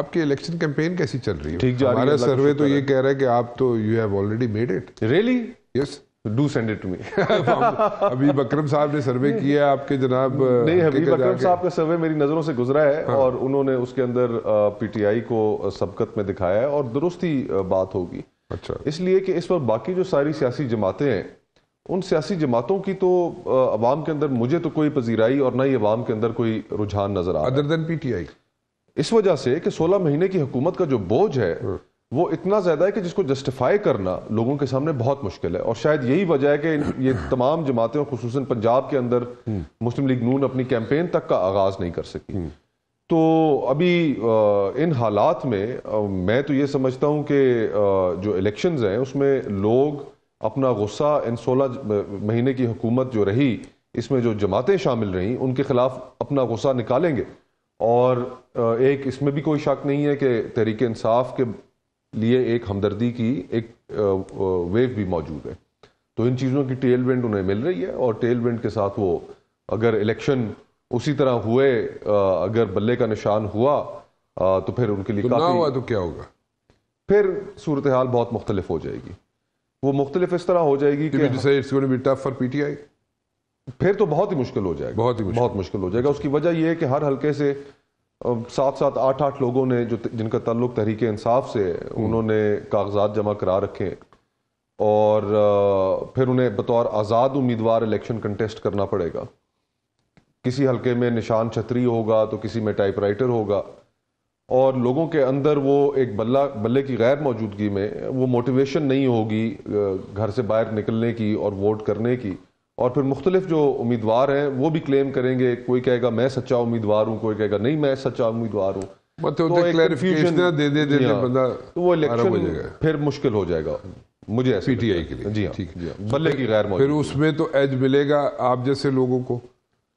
आपकी election campaign कैसी चल रही है हमारा सर्वे तो ये कह रहा है कि आप तो you have already made it really yes do send it to me अभी बकरम साहब ने सर्वे किया है आपके जनाब नहीं अभी बकरम साहब का सर्वे मेरी नज़रों से गुजरा है हाँ। और उन्होंने उसके अंदर पीटीआई को सबकत में दिखाया है और दुरुस्त ही बात होगी अच्छा इसलिए कि इस पर बाकी जो सारी सियासी जमातें हैं उन सियासी जमातों की तो आवाम के अंदर मुझे तो कोई पजीराई और ना ही अवाम के अंदर कोई रुझान नजर आदर देन पीटीआई इस वजह से कि 16 महीने की हुकूमत का जो बोझ है हम्म। वो इतना ज़्यादा है कि जिसको जस्टिफाई करना लोगों के सामने बहुत मुश्किल है और शायद यही वजह है कि ये तमाम जमातें और खसूस पंजाब के अंदर हम्म। मुस्लिम लीग नून अपनी कैंपेन तक का आगाज़ नहीं कर सकी हम्म। तो अभी इन हालात में मैं तो ये समझता हूँ कि जो इलेक्शंस हैं उसमें लोग अपना गुस्सा इन सोलह महीने की हुकूमत जो रही इसमें जो जमातें शामिल रहीं उनके खिलाफ अपना गुस्सा निकालेंगे और एक इसमें भी कोई शक नहीं है कि तहरीक इंसाफ के लिए एक हमदर्दी की एक वेव भी मौजूद है तो इन चीज़ों की टेल वेंट उन्हें मिल रही है और टेल वेंट के साथ वो अगर इलेक्शन उसी तरह हुए अगर बल्ले का निशान हुआ तो फिर उनके लिए तो ना हुआ तो क्या होगा फिर सूरत हाल बहुत मुख्तलिफ हो जाएगी वो मुख्तलिफ इस तरह हो जाएगी कि फिर तो बहुत ही मुश्किल हो जाएगा बहुत ही बहुत मुश्किल हो जाएगा उसकी वजह यह है कि हर हल्के से सात सात आठ आठ लोगों ने जो जिनका ताल्लुक तहरीक इंसाफ से हम्म। उन्होंने कागजात जमा करा रखे और फिर उन्हें बतौर आज़ाद उम्मीदवार इलेक्शन कंटेस्ट करना पड़ेगा किसी हलके में निशान छतरी होगा तो किसी में टाइपराइटर होगा और लोगों के अंदर वो एक बल्ला बल्ले की गैर मौजूदगी में वो मोटिवेशन नहीं होगी घर से बाहर निकलने की और वोट करने की और फिर मुख्तलिफ जो उम्मीदवार हैं वो भी क्लेम करेंगे कोई कहेगा मैं सच्चा उम्मीदवार हूँ कोई कहेगा नहीं मैं सच्चा उम्मीदवार हूँ तो, तो दे दे दे तो फिर मुश्किल हो जाएगा मुझे टी आई के लिए जी हाँ। ठीक जी बल्ले की गैर फिर उसमें तो एज मिलेगा आप जैसे लोगों को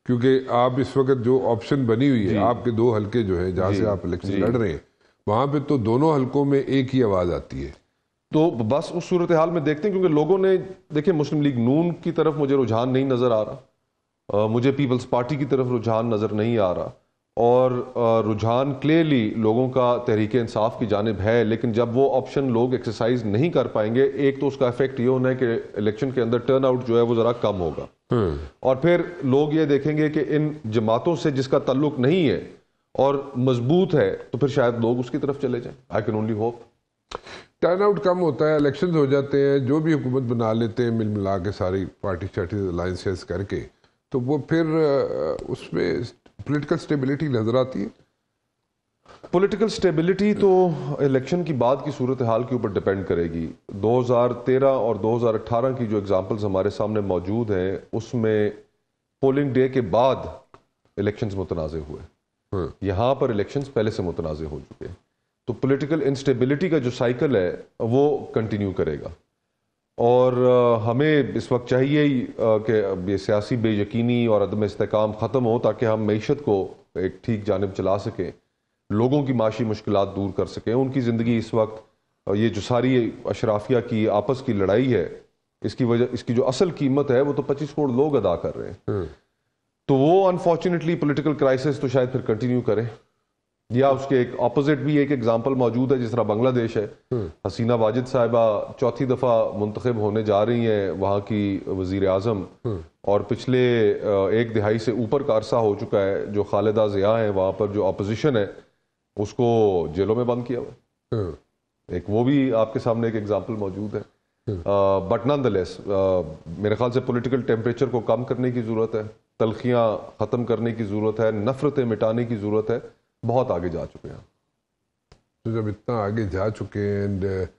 क्योंकि आप इस वक्त जो ऑप्शन बनी हुई है आपके दो हल्के जो है जहाँ से आप इलेक्शन लड़ रहे हैं वहाँ पे तो दोनों हल्कों में एक ही आवाज़ आती है तो बस उस सूरत हाल में देखते हैं क्योंकि लोगों ने देखिए मुस्लिम लीग नून की तरफ मुझे रुझान नहीं नज़र आ रहा आ, मुझे पीपल्स पार्टी की तरफ रुझान नज़र नहीं आ रहा और रुझान क्लियरली लोगों का तहरीक इंसाफ की जानब है लेकिन जब वो ऑप्शन लोग एक्सरसाइज नहीं कर पाएंगे एक तो उसका इफेक्ट ये होना है कि इलेक्शन के अंदर टर्न आउट जो है वो ज़रा कम होगा हम्म। और फिर लोग ये देखेंगे कि इन जमातों से जिसका तल्लुक नहीं है और मजबूत है तो फिर शायद लोग उसकी तरफ चले जाएं I can only hope turnout कम होता है इलेक्शन हो जाते हैं जो भी हुकूमत बना लेते हैं मिल मिला के सारी पार्टी शार्टी अलाइंसेस करके तो वो फिर उसमें पोलिटिकल स्टेबिलिटी नज़र आती है पॉलिटिकल स्टेबिलिटी तो इलेक्शन की बाद की सूरत हाल के ऊपर डिपेंड करेगी 2013 और 2018 की जो एग्जांपल्स हमारे सामने मौजूद हैं उसमें पोलिंग डे के बाद इलेक्शंस मुतनाज़ हुए हाँ। यहाँ पर इलेक्शंस पहले से मुतनाज़ हो चुके हैं तो पॉलिटिकल इंस्टेबिलिटी का जो साइकिल है वो कंटिन्यू करेगा और हमें इस वक्त चाहिए कि ये सियासी बेयकीनी और अदम इसकाम ख़त्म हो ताकि हम मीशत को एक ठीक जानब चला सकें लोगों की माशी मुश्किल दूर कर सकें उनकी ज़िंदगी इस वक्त ये जो सारी अशराफिया की आपस की लड़ाई है इसकी वजह इसकी जो असल कीमत है वो तो पच्चीस करोड़ लोग अदा कर रहे हैं हम्म। तो वो अनफॉर्चुनेटली पोलिटिकल क्राइसिस तो शायद फिर कंटिन्यू करें या उसके एक अपोजिट भी एक एग्जाम्पल मौजूद है जिस तरह बांग्लादेश है हम्म। हसीना वाजिद साहिबा चौथी दफ़ा मुंतखब होने जा रही हैं वहां की वजीर अजम हम्म। और पिछले एक दिहाई से ऊपर का अरसा हो चुका है जो खालिदा ज़िया है वहां पर जो अपोजिशन है उसको जेलों में बंद किया हुआ हम्म। एक वो भी आपके सामने एक एग्ज़ाम्पल मौजूद है बट नॉन द लेस मेरे ख्याल से पोलिटिकल टेम्परेचर को कम करने की ज़रूरत है तलखियाँ ख़त्म करने की ज़रूरत है नफरतें मिटाने की ज़रूरत है बहुत आगे जा चुके हैं तो जब इतना आगे जा चुके हैं एंड uh,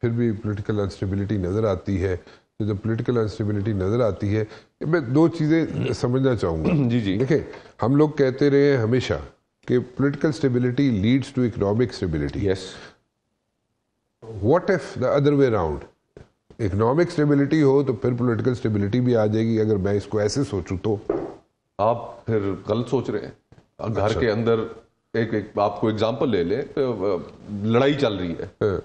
फिर भी पॉलिटिकल अनस्टेबिलिटी नज़र आती है तो जब पॉलिटिकल अनस्टेबिलिटी नज़र आती है मैं दो चीज़ें समझना चाहूँगा जी जी देखिए हम लोग कहते रहे हैं हमेशा कि political stability leads to economic stability yes what if the other way round economic stability हो तो फिर पॉलिटिकल स्टेबिलिटी भी आ जाएगी अगर मैं इसको ऐसे सोचूं तो आप फिर गलत सोच रहे हैं घर अच्छा। के अंदर एक एक आपको एग्जांपल ले ले लड़ाई चल रही है हाँ।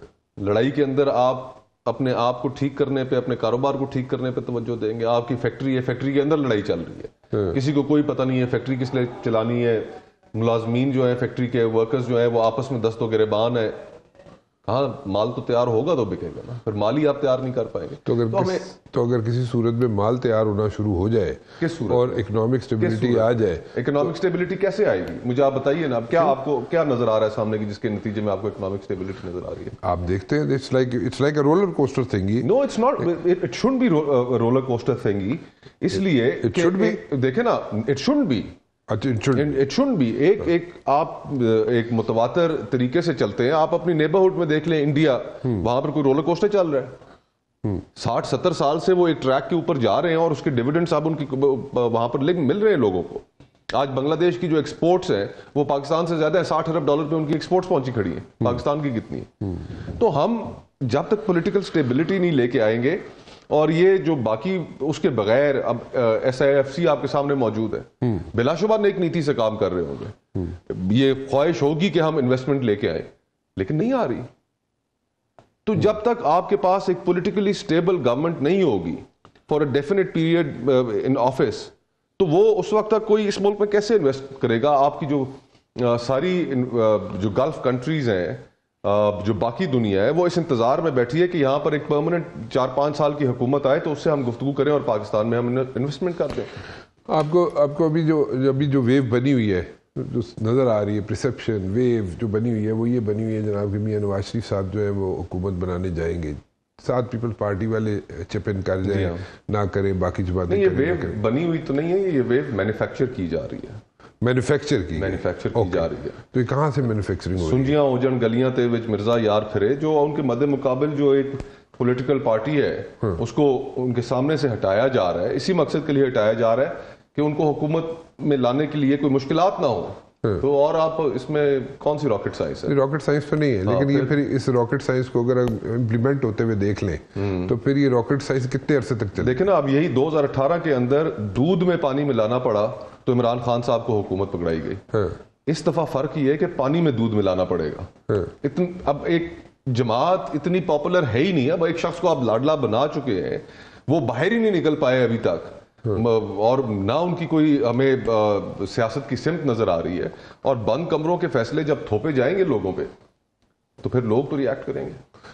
लड़ाई के अंदर आप अपने आप को ठीक करने पे अपने कारोबार को ठीक करने पे तवज्जो देंगे आपकी फैक्ट्री है फैक्ट्री के अंदर लड़ाई चल रही है हाँ। किसी को कोई पता नहीं है फैक्ट्री किस लिए चलानी है मुलाजमीन जो है फैक्ट्री के वर्कर्स जो है वो आपस में दस्तों के रेबान है हाँ माल तो तैयार होगा तो बिकेगा ना फिर माल ही आप तैयार नहीं कर पाएंगे तो अगर तो, हमें, तो अगर किसी सूरत में माल तैयार होना शुरू हो जाए किस सूरत और इकोनॉमिक स्टेबिलिटी आ जाए इकोनॉमिक तो, स्टेबिलिटी कैसे आएगी मुझे आप बताइए ना क्या क्यों? आपको क्या नजर आ रहा है सामने की जिसके नतीजे में आपको इकोनॉमिक स्टेबिलिटी नजर आ रही है आप देखते हैं it's like it's like a roller coaster thingy no it's not it should भी रोलर कोस्टर थिंगी इसलिए इट शुड भी देखे ना इट शुड भी इट शुड बी एक हाँ। एक आप एक मुतवातर तरीके से चलते हैं आप अपनी नेबरहुड में देख लें इंडिया हम्म। वहां पर कोई रोलर कोस्टर चल रहा है हम्म। साठ सत्तर साल से वो एक ट्रैक के ऊपर जा रहे हैं और उसके डिविडेंड्स आप उनकी वहां पर मिल रहे हैं लोगों को आज बांग्लादेश की जो एक्सपोर्ट्स हैं वो पाकिस्तान से ज्यादा है साठ अरब डॉलर पे उनकी एक्सपोर्ट्स पहुंची खड़ी है हम्म। पाकिस्तान की कितनी है तो हम जब तक पॉलिटिकल स्टेबिलिटी नहीं लेके आएंगे और ये जो बाकी उसके बगैर अब एस आई एफ सी आपके सामने मौजूद है हम्म। बिलाशुबा नेक नीति से काम कर रहे होंगे हम्म। ये ख्वाहिश होगी कि हम इन्वेस्टमेंट लेके आए लेकिन नहीं आ रही तो जब तक आपके पास एक पोलिटिकली स्टेबल गवर्नमेंट नहीं होगी for a definite period in office तो वो उस वक्त तक कोई इस मुल्क में कैसे इन्वेस्ट करेगा आपकी जो आ, सारी इन, आ, जो गल्फ कंट्रीज हैं जो बाकी दुनिया है वो इस इंतज़ार में बैठी है कि यहाँ पर एक परमानेंट चार पाँच साल की हुकूमत आए तो उससे हम गुफ्तु करें और पाकिस्तान में हम इन्वेस्टमेंट कर दें आपको आपको अभी जो अभी जो वेव बनी हुई है जो नज़र आ रही है प्रसप्शन वेव जो बनी हुई है वो ये बनी हुई है जनाब की मियाँ नवाज शरीफ साहब जो है वो हुकूमत बनाने जाएंगे सात पीपल्स पार्टी वाले चिपन कर जाए हाँ। ना करें बाकी जो बातें बनी हुई तो नहीं है ये वेव मैन्युफैक्चर की जा रही है मैनुफैक्चर की ਮੈਨੂਫੈਕਚर की जा रही है तो ये कहाँ से मैन्युफैक्चरिंग हो सुंजियां ओजन गलियां ते विच मिर्जा यार फिरे जो उनके मद्दे मुकाबल जो एक पॉलिटिकल पार्टी है हाँ। उसको उनके सामने से हटाया जा रहा है इसी मकसद के लिए हटाया जा रहा है कि उनको हुकूमत में लाने के लिए कोई मुश्किल ना हो हाँ। तो और आप इसमें कौन सी रॉकेट साइंस है रॉकेट साइंस तो नहीं है हाँ, लेकिन ये फिर इस रॉकेट साइंस को अगर इम्प्लीमेंट होते हुए देख लें हम्म। तो फिर ये रॉकेट साइंस कितने अरसे तक चले देखे ना अब यही 2018 के अंदर दूध में पानी मिलाना पड़ा तो इमरान खान साहब को हुकूमत पकड़ाई गई हाँ। इस दफा फर्क ये है कि पानी में दूध मिलाना पड़ेगा अब एक जमात इतनी पॉपुलर है ही नहीं अब एक शख्स को आप लाडला बना चुके हैं वो बाहर ही नहीं निकल पाए अभी तक हम्म। और ना उनकी कोई हमें सियासत की सिमत नजर आ रही है और बंद कमरों के फैसले जब थोपे जाएंगे लोगों पे तो फिर लोग तो रिएक्ट करेंगे